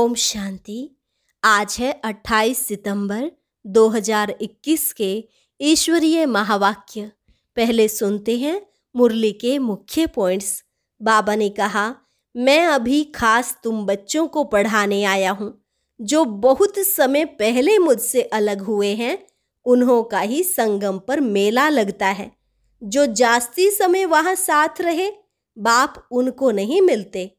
ओम शांति आज है 28 सितंबर 2021 के ईश्वरीय महावाक्य पहले सुनते हैं मुरली के मुख्य पॉइंट्स बाबा ने कहा मैं अभी खास तुम बच्चों को पढ़ाने आया हूँ जो बहुत समय पहले मुझसे अलग हुए हैं उन्हों का ही संगम पर मेला लगता है जो जास्ती समय वहाँ साथ रहे बाप उनको नहीं मिलते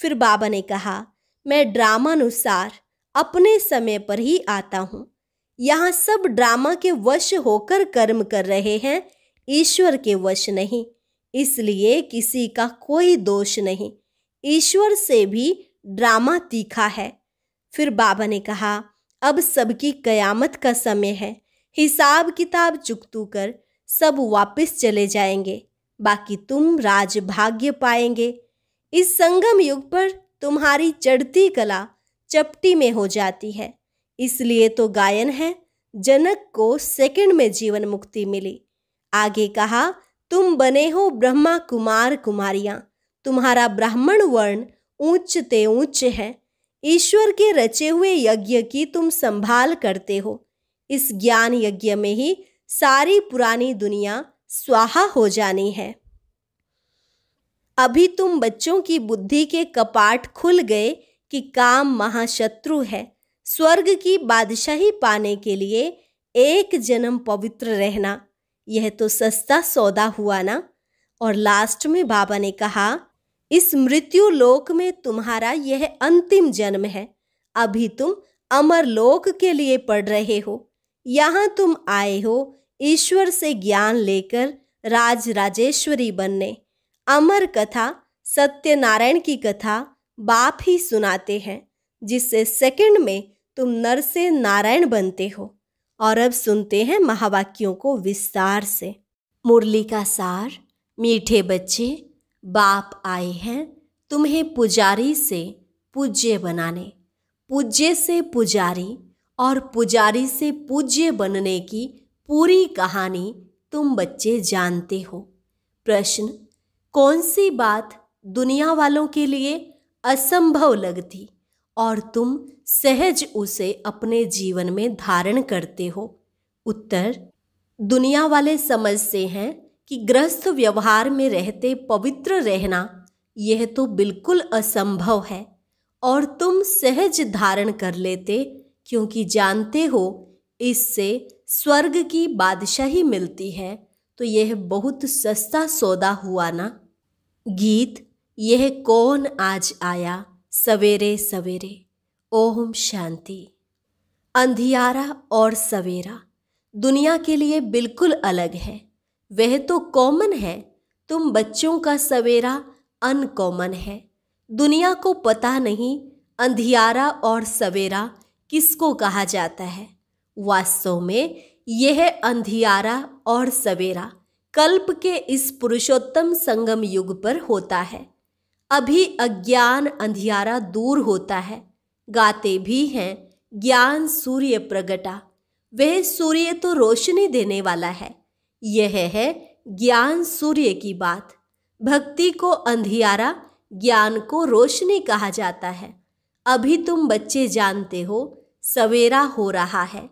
फिर बाबा ने कहा मैं ड्रामानुसार अपने समय पर ही आता हूँ यहाँ सब ड्रामा के वश होकर कर्म कर रहे हैं ईश्वर के वश नहीं इसलिए किसी का कोई दोष नहीं ईश्वर से भी ड्रामा तीखा है फिर बाबा ने कहा अब सबकी कयामत का समय है हिसाब किताब चुकतू कर सब वापस चले जाएंगे बाकी तुम राजभाग्य पाएंगे इस संगम युग पर तुम्हारी चढ़ती कला चपटी में हो जाती है इसलिए तो गायन है जनक को सेकंड में जीवन मुक्ति मिली आगे कहा तुम बने हो ब्रह्मा कुमार कुमारियाँ तुम्हारा ब्राह्मण वर्ण ऊंचते ऊंच है ईश्वर के रचे हुए यज्ञ की तुम संभाल करते हो इस ज्ञान यज्ञ में ही सारी पुरानी दुनिया स्वाहा हो जानी है अभी तुम बच्चों की बुद्धि के कपाट खुल गए कि काम महाशत्रु है स्वर्ग की बादशाही पाने के लिए एक जन्म पवित्र रहना यह तो सस्ता सौदा हुआ ना और लास्ट में बाबा ने कहा इस मृत्यु लोक में तुम्हारा यह अंतिम जन्म है अभी तुम अमर लोक के लिए पढ़ रहे हो यहाँ तुम आए हो ईश्वर से ज्ञान लेकर राज राजेश्वरी बनने अमर कथा सत्यनारायण की कथा बाप ही सुनाते हैं जिससे सेकंड में तुम नर से नारायण बनते हो और अब सुनते हैं महावाक्यों को विस्तार से मुरली का सार मीठे बच्चे बाप आए हैं तुम्हें पुजारी से पूज्य बनाने पूज्य से पुजारी और पुजारी से पूज्य बनने की पूरी कहानी तुम बच्चे जानते हो प्रश्न कौन सी बात दुनिया वालों के लिए असंभव लगती और तुम सहज उसे अपने जीवन में धारण करते हो उत्तर दुनिया वाले समझते हैं कि ग्रस्त व्यवहार में रहते पवित्र रहना यह तो बिल्कुल असंभव है और तुम सहज धारण कर लेते क्योंकि जानते हो इससे स्वर्ग की बादशाही मिलती है तो यह बहुत सस्ता सौदा हुआ ना गीत यह कौन आज आया सवेरे सवेरे ओम शांति अंधियारा और सवेरा दुनिया के लिए बिल्कुल अलग है वह तो कॉमन है तुम बच्चों का सवेरा अनकॉमन है दुनिया को पता नहीं अंधियारा और सवेरा किसको कहा जाता है वास्तव में यह अंधियारा और सवेरा कल्प के इस पुरुषोत्तम संगम युग पर होता है अभी अज्ञान अंधियारा दूर होता है गाते भी हैं ज्ञान सूर्य प्रगटा वह सूर्य तो रोशनी देने वाला है यह है ज्ञान सूर्य की बात भक्ति को अंधियारा ज्ञान को रोशनी कहा जाता है अभी तुम बच्चे जानते हो सवेरा हो रहा है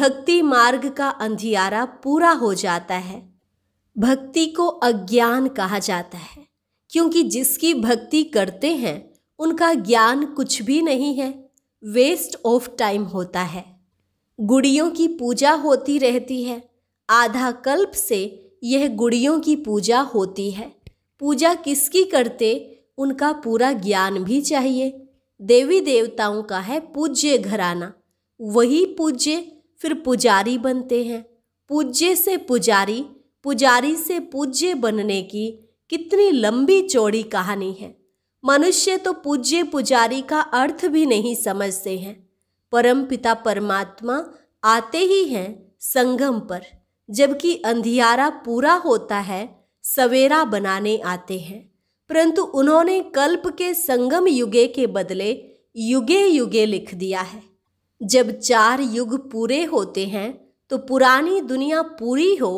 भक्ति मार्ग का अंधियारा पूरा हो जाता है भक्ति को अज्ञान कहा जाता है क्योंकि जिसकी भक्ति करते हैं उनका ज्ञान कुछ भी नहीं है वेस्ट ऑफ टाइम होता है गुड़ियों की पूजा होती रहती है आधा कल्प से यह गुड़ियों की पूजा होती है पूजा किसकी करते उनका पूरा ज्ञान भी चाहिए देवी देवताओं का है पूज्य घराना वही पूज्य फिर पुजारी बनते हैं पूज्य से पुजारी पुजारी से पूज्य बनने की कितनी लंबी चौड़ी कहानी है मनुष्य तो पूज्य पुजारी का अर्थ भी नहीं समझते हैं परम पिता परमात्मा आते ही हैं संगम पर जबकि अंधियारा पूरा होता है सवेरा बनाने आते हैं परंतु उन्होंने कल्प के संगम युगे के बदले युगे युगे लिख दिया है जब चार युग पूरे होते हैं तो पुरानी दुनिया पूरी हो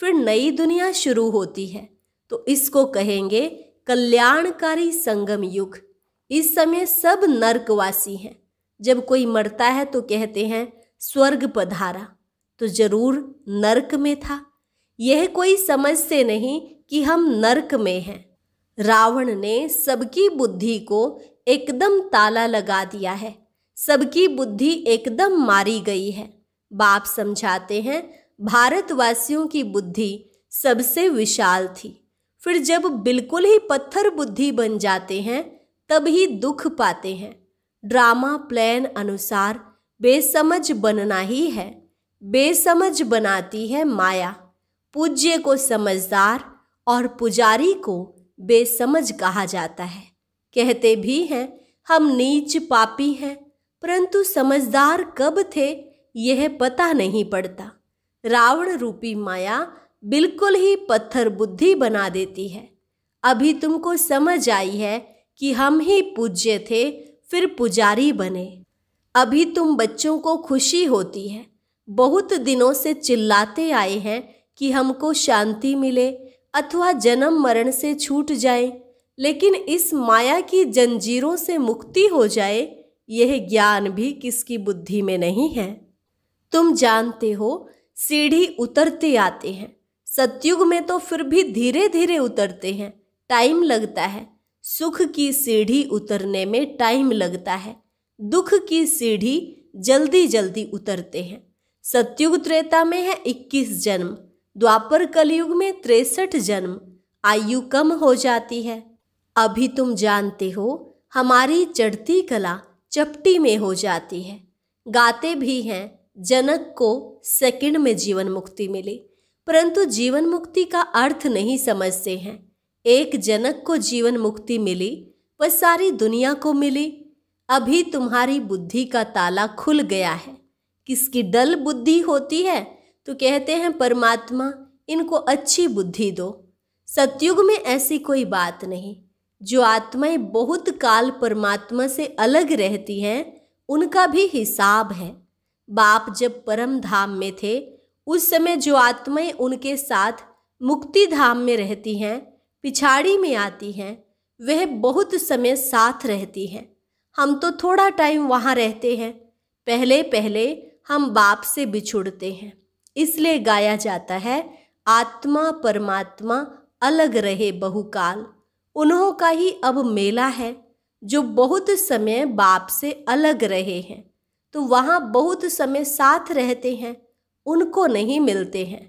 फिर नई दुनिया शुरू होती है तो इसको कहेंगे कल्याणकारी संगम युग इस समय सब नर्कवासी हैं जब कोई मरता है तो कहते हैं स्वर्ग पधारा तो जरूर नरक में था यह कोई समझ से नहीं कि हम नरक में हैं रावण ने सबकी बुद्धि को एकदम ताला लगा दिया है सबकी बुद्धि एकदम मारी गई है बाप समझाते हैं भारतवासियों की बुद्धि सबसे विशाल थी फिर जब बिल्कुल ही पत्थर बुद्धि बन जाते हैं तब ही दुख पाते हैं ड्रामा प्लान अनुसार बेसमझ बनना ही है बेसमझ बनाती है माया पूज्य को समझदार और पुजारी को बेसमझ कहा जाता है कहते भी हैं हम नीच पापी हैं परंतु समझदार कब थे यह पता नहीं पड़ता रावण रूपी माया बिल्कुल ही पत्थर बुद्धि बना देती है अभी तुमको समझ आई है कि हम ही पूज्य थे फिर पुजारी बने अभी तुम बच्चों को खुशी होती है बहुत दिनों से चिल्लाते आए हैं कि हमको शांति मिले अथवा जन्म मरण से छूट जाए लेकिन इस माया की जंजीरों से मुक्ति हो जाए यह ज्ञान भी किसकी बुद्धि में नहीं है तुम जानते हो सीढ़ी उतरते आते हैं सतयुग में तो फिर भी धीरे धीरे उतरते हैं टाइम लगता है सुख की सीढ़ी उतरने में टाइम लगता है दुख की सीढ़ी जल्दी जल्दी उतरते हैं सतयुग त्रेता में है इक्कीस जन्म द्वापर कलयुग में तिरसठ जन्म आयु कम हो जाती है अभी तुम जानते हो हमारी चढ़ती कला चपटी में हो जाती है गाते भी हैं जनक को सेकंड में जीवन मुक्ति मिली परंतु जीवन मुक्ति का अर्थ नहीं समझते हैं एक जनक को जीवन मुक्ति मिली वह सारी दुनिया को मिली अभी तुम्हारी बुद्धि का ताला खुल गया है किसकी डल बुद्धि होती है तो कहते हैं परमात्मा इनको अच्छी बुद्धि दो सतयुग में ऐसी कोई बात नहीं जो आत्माएं बहुत काल परमात्मा से अलग रहती हैं उनका भी हिसाब है बाप जब परम धाम में थे उस समय जो आत्माएं उनके साथ मुक्ति धाम में रहती हैं पिछाड़ी में आती हैं वह बहुत समय साथ रहती हैं हम तो थोड़ा टाइम वहाँ रहते हैं पहले पहले हम बाप से बिछुड़ते हैं इसलिए गाया जाता है आत्मा परमात्मा अलग रहे बहुकाल उन्हों का ही अब मेला है जो बहुत समय बाप से अलग रहे हैं तो वहाँ बहुत समय साथ रहते हैं उनको नहीं मिलते हैं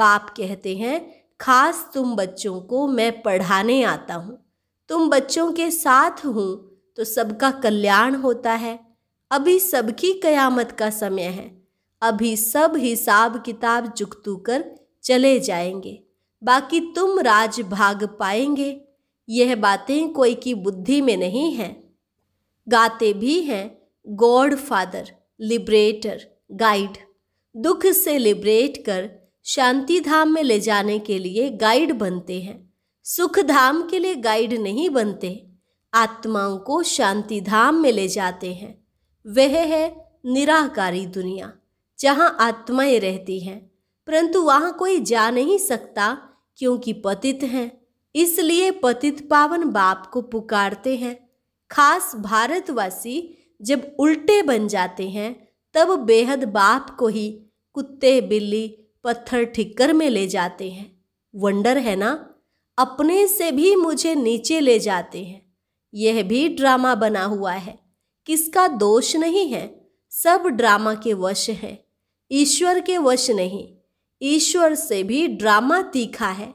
बाप कहते हैं खास तुम बच्चों को मैं पढ़ाने आता हूँ तुम बच्चों के साथ हूँ तो सबका कल्याण होता है अभी सबकी कयामत का समय है अभी सब हिसाब किताब चुकतू कर चले जाएंगे बाकी तुम राज भाग पाएंगे यह बातें कोई की बुद्धि में नहीं हैं गाते भी हैं गॉड फादर लिबरेटर गाइड दुख से लिबरेट कर शांति धाम में ले जाने के लिए गाइड बनते हैं सुख धाम के लिए गाइड नहीं बनते आत्माओं को शांति धाम में ले जाते हैं वह है निराकारी दुनिया जहाँ आत्माएं रहती हैं परंतु वहाँ कोई जा नहीं सकता क्योंकि पतित हैं इसलिए पतित पावन बाप को पुकारते हैं खास भारतवासी जब उल्टे बन जाते हैं तब बेहद बाप को ही कुत्ते बिल्ली पत्थर ठिक्कर में ले जाते हैं वंडर है ना अपने से भी मुझे नीचे ले जाते हैं यह भी ड्रामा बना हुआ है किसका दोष नहीं है सब ड्रामा के वश है ईश्वर के वश नहीं ईश्वर से भी ड्रामा तीखा है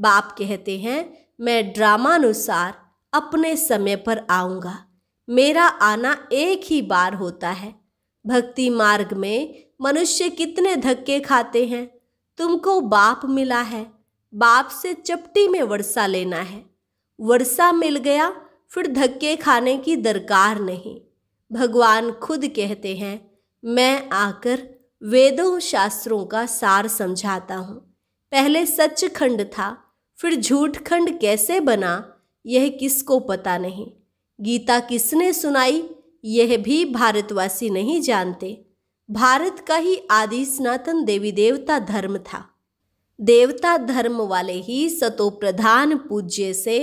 बाप कहते हैं मैं ड्रामानुसार अपने समय पर आऊँगा मेरा आना एक ही बार होता है भक्ति मार्ग में मनुष्य कितने धक्के खाते हैं तुमको बाप मिला है बाप से चपटी में वर्षा लेना है वर्षा मिल गया फिर धक्के खाने की दरकार नहीं भगवान खुद कहते हैं मैं आकर वेदों शास्त्रों का सार समझाता हूँ पहले सच खंड था फिर झूठ खंड कैसे बना यह किसको पता नहीं गीता किसने सुनाई यह भी भारतवासी नहीं जानते भारत का ही आदि सनातन देवी देवता धर्म था देवता धर्म वाले ही सतो प्रधान पूज्य से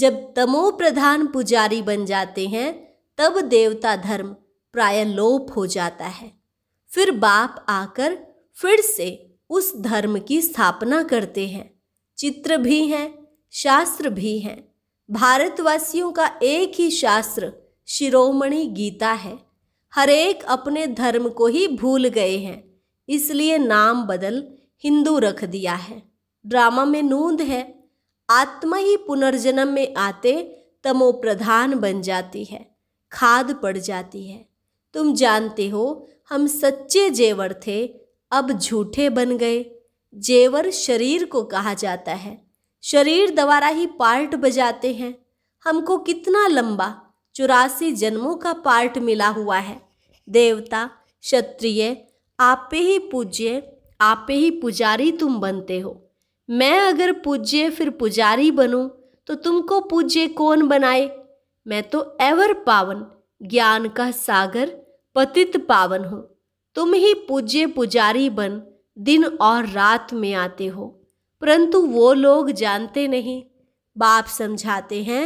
जब तमो प्रधान पुजारी बन जाते हैं तब देवता धर्म प्राय लोप हो जाता है फिर बाप आकर फिर से उस धर्म की स्थापना करते हैं चित्र भी हैं शास्त्र भी हैं भारतवासियों का एक ही शास्त्र शिरोमणि गीता है हरेक अपने धर्म को ही भूल गए हैं इसलिए नाम बदल हिंदू रख दिया है ड्रामा में नूंद है आत्मा ही पुनर्जन्म में आते तमो प्रधान बन जाती है खाद पड़ जाती है तुम जानते हो हम सच्चे जेवर थे अब झूठे बन गए जेवर शरीर को कहा जाता है शरीर द्वारा ही पार्ट बजाते हैं हमको कितना लंबा चौरासी जन्मों का पार्ट मिला हुआ है देवता क्षत्रिय आपे ही पूज्य आपे ही पुजारी तुम बनते हो मैं अगर पूज्य फिर पुजारी बनूं तो तुमको पूज्य कौन बनाए मैं तो एवर पावन ज्ञान का सागर पतित पावन हूँ तुम ही पूज्य पुजारी बन दिन और रात में आते हो परंतु वो लोग जानते नहीं बाप समझाते हैं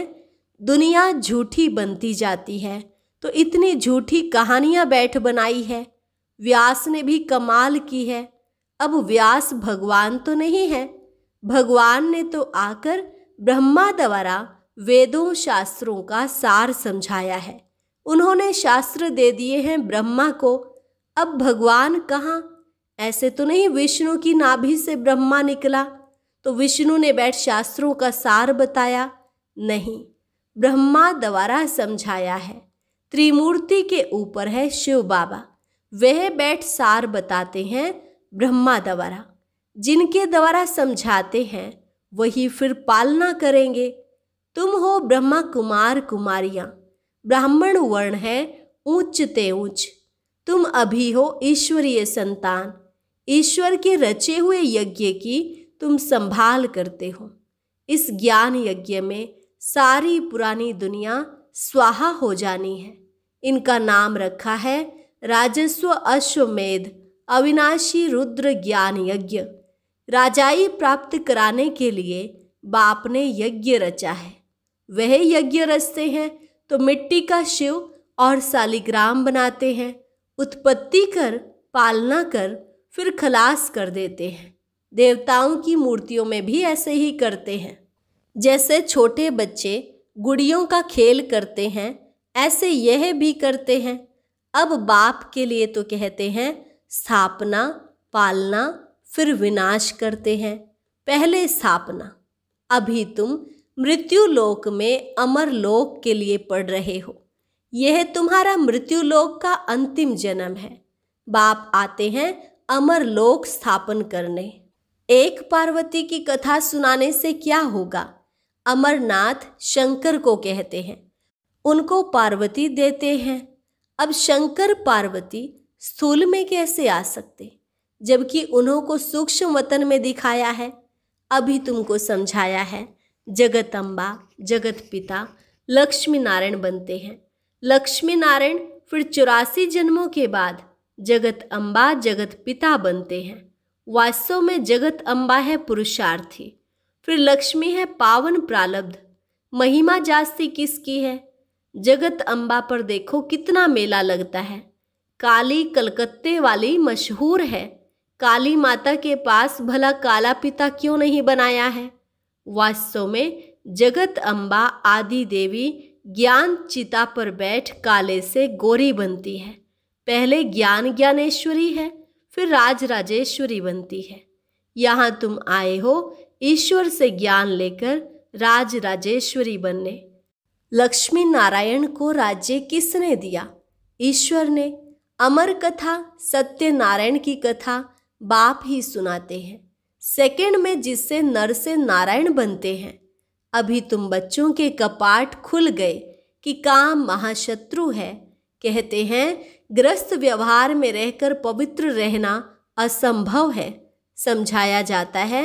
दुनिया झूठी बनती जाती है तो इतनी झूठी कहानियाँ बैठ बनाई है व्यास ने भी कमाल की है अब व्यास भगवान तो नहीं है भगवान ने तो आकर ब्रह्मा द्वारा वेदों शास्त्रों का सार समझाया है उन्होंने शास्त्र दे दिए हैं ब्रह्मा को अब भगवान कहाँ ऐसे तो नहीं विष्णु की नाभि से ब्रह्मा निकला तो विष्णु ने बैठ शास्त्रों का सार बताया नहीं ब्रह्मा द्वारा समझाया है त्रिमूर्ति के ऊपर है शिव बाबा वह बैठ सार बताते हैं ब्रह्मा द्वारा जिनके द्वारा समझाते हैं वही फिर पालना करेंगे तुम हो ब्रह्मा कुमार कुमारियाँ ब्राह्मण वर्ण है ऊंचते ऊंच तुम अभी हो ईश्वरीय संतान ईश्वर के रचे हुए यज्ञ की तुम संभाल करते हो इस ज्ञान यज्ञ में सारी पुरानी दुनिया स्वाहा हो जानी है इनका नाम रखा है राजस्व अश्वमेध अविनाशी रुद्र ज्ञान यज्ञ राजाई प्राप्त कराने के लिए बाप ने यज्ञ रचा है वह यज्ञ रचते हैं तो मिट्टी का शिव और सालिग्राम बनाते हैं उत्पत्ति कर पालना कर फिर खलास कर देते हैं देवताओं की मूर्तियों में भी ऐसे ही करते हैं जैसे छोटे बच्चे गुड़ियों का खेल करते हैं ऐसे यह भी करते हैं अब बाप के लिए तो कहते हैं स्थापना पालना फिर विनाश करते हैं पहले स्थापना अभी तुम मृत्यु लोक में अमर लोक के लिए पढ़ रहे हो यह तुम्हारा मृत्यु लोक का अंतिम जन्म है बाप आते हैं अमर लोक स्थापन करने एक पार्वती की कथा सुनाने से क्या होगा अमरनाथ शंकर को कहते हैं उनको पार्वती देते हैं अब शंकर पार्वती स्थूल में कैसे आ सकते जबकि उन्हों को सूक्ष्म वतन में दिखाया है अभी तुमको समझाया है जगत अम्बा जगत पिता लक्ष्मी नारायण बनते हैं लक्ष्मी नारायण फिर चौरासी जन्मों के बाद जगत अम्बा जगत पिता बनते हैं वास्तव में जगत अम्बा है पुरुषार्थी फिर लक्ष्मी है पावन प्रालब्ध महिमा जास्ती किसकी है जगत अम्बा पर देखो कितना मेला लगता है काली कलकत्ते वाली मशहूर है काली माता के पास भला काला पिता क्यों नहीं बनाया है वास्तव में जगत अम्बा आदि देवी ज्ञान चिता पर बैठ काले से गोरी बनती है पहले ज्ञान ज्ञानेश्वरी है फिर राज राजेश्वरी बनती है यहाँ तुम आए हो ईश्वर से ज्ञान लेकर राज राजेश्वरी बनने लक्ष्मी नारायण को राज्य किसने दिया ईश्वर ने अमर कथा सत्य नारायण की कथा बाप ही सुनाते हैं सेकेंड में जिससे नर से नारायण बनते हैं अभी तुम बच्चों के कपाट खुल गए कि काम महाशत्रु है कहते हैं ग्रस्त व्यवहार में रहकर पवित्र रहना असंभव है समझाया जाता है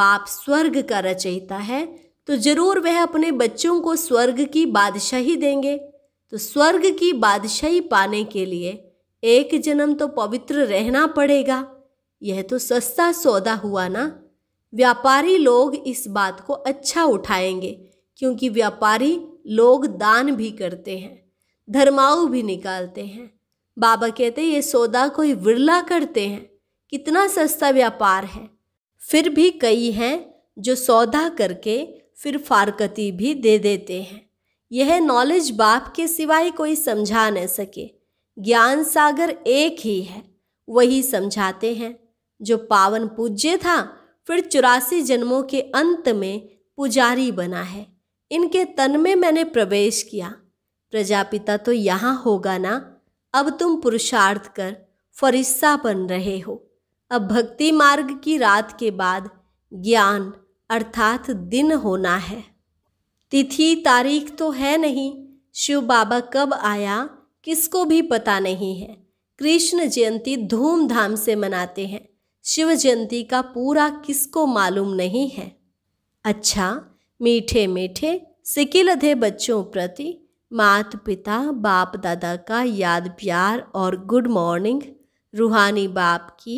बाप स्वर्ग का रचयिता है तो जरूर वह अपने बच्चों को स्वर्ग की बादशाही देंगे तो स्वर्ग की बादशाही पाने के लिए एक जन्म तो पवित्र रहना पड़ेगा यह तो सस्ता सौदा हुआ ना व्यापारी लोग इस बात को अच्छा उठाएंगे क्योंकि व्यापारी लोग दान भी करते हैं धर्माऊ भी निकालते हैं बाबा कहते ये सौदा कोई विरला करते हैं कितना सस्ता व्यापार है फिर भी कई हैं जो सौदा करके फिर फारकती भी दे देते हैं यह नॉलेज बाप के सिवाय कोई समझा न सके ज्ञान सागर एक ही है वही समझाते हैं जो पावन पूज्य था फिर चौरासी जन्मों के अंत में पुजारी बना है इनके तन में मैंने प्रवेश किया प्रजापिता तो यहाँ होगा ना अब तुम पुरुषार्थ कर फरिस्सा बन रहे हो अब भक्ति मार्ग की रात के बाद ज्ञान अर्थात दिन होना है तिथि तारीख तो है नहीं शिव बाबा कब आया किसको भी पता नहीं है कृष्ण जयंती धूमधाम से मनाते हैं शिव जयंती का पूरा किसको मालूम नहीं है अच्छा मीठे मीठे सिकिलधे बच्चों प्रति मात पिता बाप दादा का याद प्यार और गुड मॉर्निंग रूहानी बाप की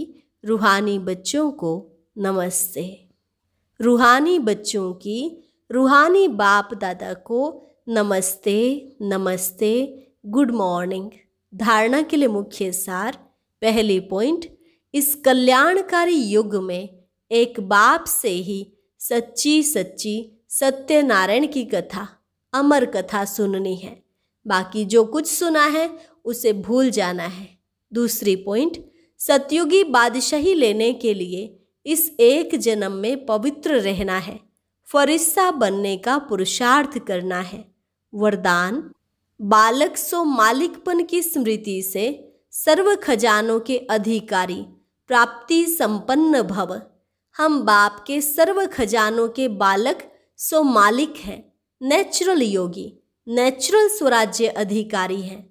रूहानी बच्चों को नमस्ते रूहानी बच्चों की रूहानी बाप दादा को नमस्ते नमस्ते गुड मॉर्निंग धारणा के लिए मुख्य सार पहली पॉइंट इस कल्याणकारी युग में एक बाप से ही सच्ची सच्ची सत्यनारायण की कथा अमर कथा सुननी है बाकी जो कुछ सुना है उसे भूल जाना है दूसरी पॉइंट सतयुगी बादशाही लेने के लिए इस एक जन्म में पवित्र रहना है फरिस्सा बनने का पुरुषार्थ करना है वरदान बालक सो मालिकपन की स्मृति से सर्व खजानों के अधिकारी प्राप्ति संपन्न भव हम बाप के सर्व खजानों के बालक सो मालिक हैं नेचुरल योगी नेचुरल स्वराज्य अधिकारी हैं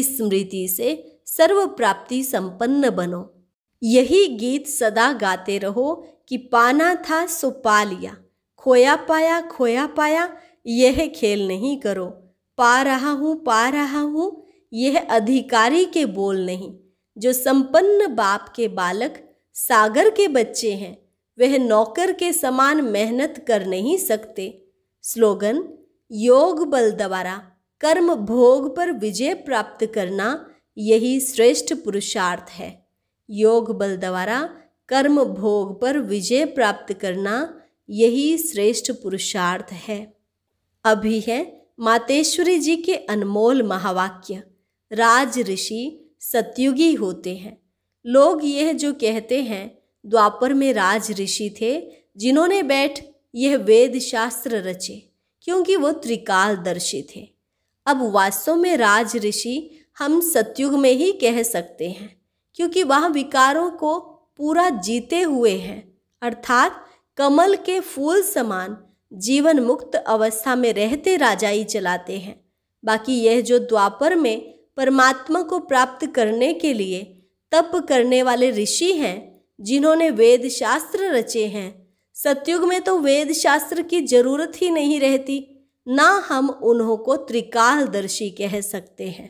इस स्मृति से सर्व प्राप्ति संपन्न बनो यही गीत सदा गाते रहो कि पाना था सो पा लिया खोया पाया खोया पाया यह खेल नहीं करो पा रहा हूँ पा रहा हूँ यह अधिकारी के बोल नहीं जो संपन्न बाप के बालक सागर के बच्चे हैं वह नौकर के समान मेहनत कर नहीं सकते स्लोगन योग बल द्वारा कर्म भोग पर विजय प्राप्त करना यही श्रेष्ठ पुरुषार्थ है योग बल द्वारा कर्म भोग पर विजय प्राप्त करना यही श्रेष्ठ पुरुषार्थ है अभी है मातेश्वरी जी के अनमोल महावाक्य राज ऋषि सतयुगी होते हैं लोग यह जो कहते हैं द्वापर में राज ऋषि थे जिन्होंने बैठ यह वेद शास्त्र रचे क्योंकि वो त्रिकालदर्शी थे अब वास्तव में राज ऋषि हम सतयुग में ही कह सकते हैं क्योंकि वह विकारों को पूरा जीते हुए हैं अर्थात कमल के फूल समान जीवन मुक्त अवस्था में रहते राजाई चलाते हैं बाकी यह जो द्वापर में परमात्मा को प्राप्त करने के लिए तप करने वाले ऋषि हैं जिन्होंने वेद शास्त्र रचे हैं सतयुग में तो वेद शास्त्र की जरूरत ही नहीं रहती ना हम उन्हों को त्रिकालदर्शी कह सकते हैं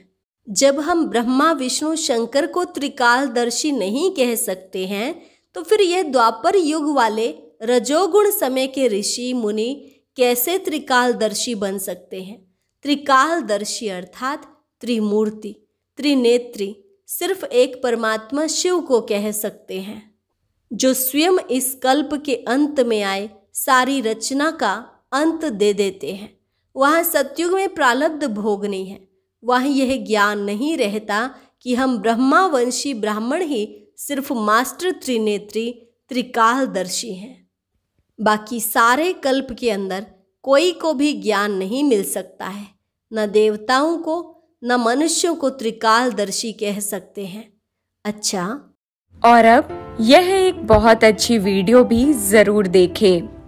जब हम ब्रह्मा विष्णु शंकर को त्रिकालदर्शी नहीं कह सकते हैं तो फिर यह द्वापर युग वाले रजोगुण समय के ऋषि मुनि कैसे त्रिकालदर्शी बन सकते हैं त्रिकालदर्शी अर्थात त्रिमूर्ति त्रिनेत्री सिर्फ एक परमात्मा शिव को कह सकते हैं जो स्वयं इस कल्प के अंत में आए सारी रचना का अंत दे देते हैं वहाँ सत्युग में प्रालब्ध भोग नहीं है वहाँ यह ज्ञान नहीं रहता कि हम ब्रह्मावंशी ब्राह्मण ही सिर्फ मास्टर त्रिनेत्री त्रिकालदर्शी हैं बाकी सारे कल्प के अंदर कोई को भी ज्ञान नहीं मिल सकता है न देवताओं को न मनुष्यों को त्रिकालदर्शी कह सकते हैं अच्छा और अब यह एक बहुत अच्छी वीडियो भी ज़रूर देखें